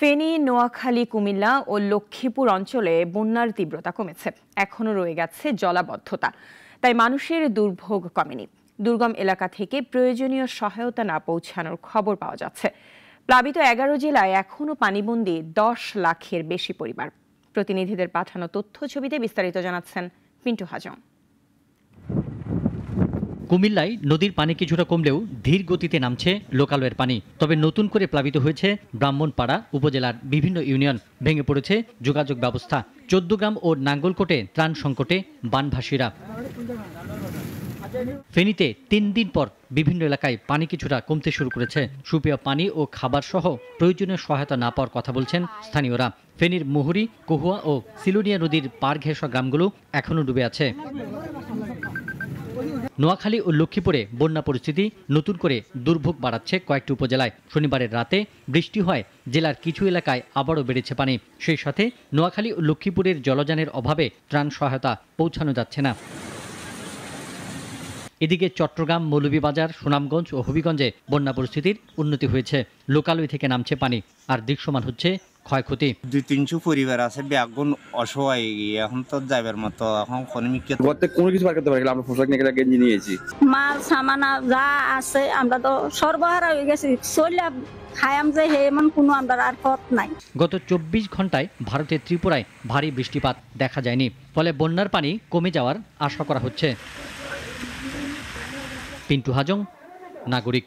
ফেনী নোয়াখালী কুমিল্লা ও লক্ষ্মীপুর অঞ্চলে বন্যার তীব্রতা কমেছে এখনও রয়ে গেছে জলাবদ্ধতা তাই মানুষের দুর্ভোগ কমেনি দুর্গম এলাকা থেকে প্রয়োজনীয় সহায়তা না পৌঁছানোর খবর পাওয়া যাচ্ছে প্লাবিত এগারো জেলায় এখনও পানিবন্দী দশ লাখের বেশি পরিবার প্রতিনিধিদের পাঠানো তথ্য ছবিতে বিস্তারিত জানাচ্ছেন পিন্টু হাজং কুমিল্লায় নদীর পানি কিছুটা কমলেও ধীর গতিতে নামছে লোকালয়ের পানি তবে নতুন করে প্লাবিত হয়েছে ব্রাহ্মণপাড়া উপজেলার বিভিন্ন ইউনিয়ন ভেঙে পড়েছে যোগাযোগ ব্যবস্থা চোদ্দগ্রাম ও নাঙ্গলকোটে ত্রাণ সংকটে বানভাসীরা ফেনীতে তিন দিন পর বিভিন্ন এলাকায় পানি কিছুটা কমতে শুরু করেছে সুপেয় পানি ও খাবার সহ প্রয়োজনীয় সহায়তা না পাওয়ার কথা বলছেন স্থানীয়রা ফেনীর মুহুরি কহুয়া ও সিলুনিয়া নদীর পার ঘেঁষা গ্রামগুলো এখনও ডুবে আছে নোয়াখালী ও লক্ষ্মীপুরে বন্যা পরিস্থিতি নতুন করে দুর্ভোগ বাড়াচ্ছে কয়েকটি উপজেলায় শনিবারের রাতে বৃষ্টি হয় জেলার কিছু এলাকায় আবারও বেড়েছে পানি সেই সাথে নোয়াখালী ও লক্ষ্মীপুরের জলযানের অভাবে ত্রাণ সহায়তা পৌঁছানো যাচ্ছে না এদিকে চট্টগ্রাম মৌলভীবাজার সুনামগঞ্জ ও হবিগঞ্জে বন্যা পরিস্থিতির উন্নতি হয়েছে লোকালয় থেকে নামছে পানি আর দৃশ্যমান হচ্ছে ক্ষয়ক্ষতি দুই তিনশো পরিবার আছে ব্যাগুন অসহায় এখন তো যাইবার মতো এখন কোনো কোনো কিছু পার করতে পারি আমরা পোশাক নিয়ে গেঞ্জি নিয়েছি মাল যা আছে আমরা তো সর্বহারা হয়ে গেছি নাই গত চব্বিশ ঘন্টায় ভারতের ত্রিপুরায় ভারী বৃষ্টিপাত দেখা যায়নি ফলে বন্যার পানি কমে যাওয়ার আশা করা হচ্ছে পিন্টু হাজং নাগরিক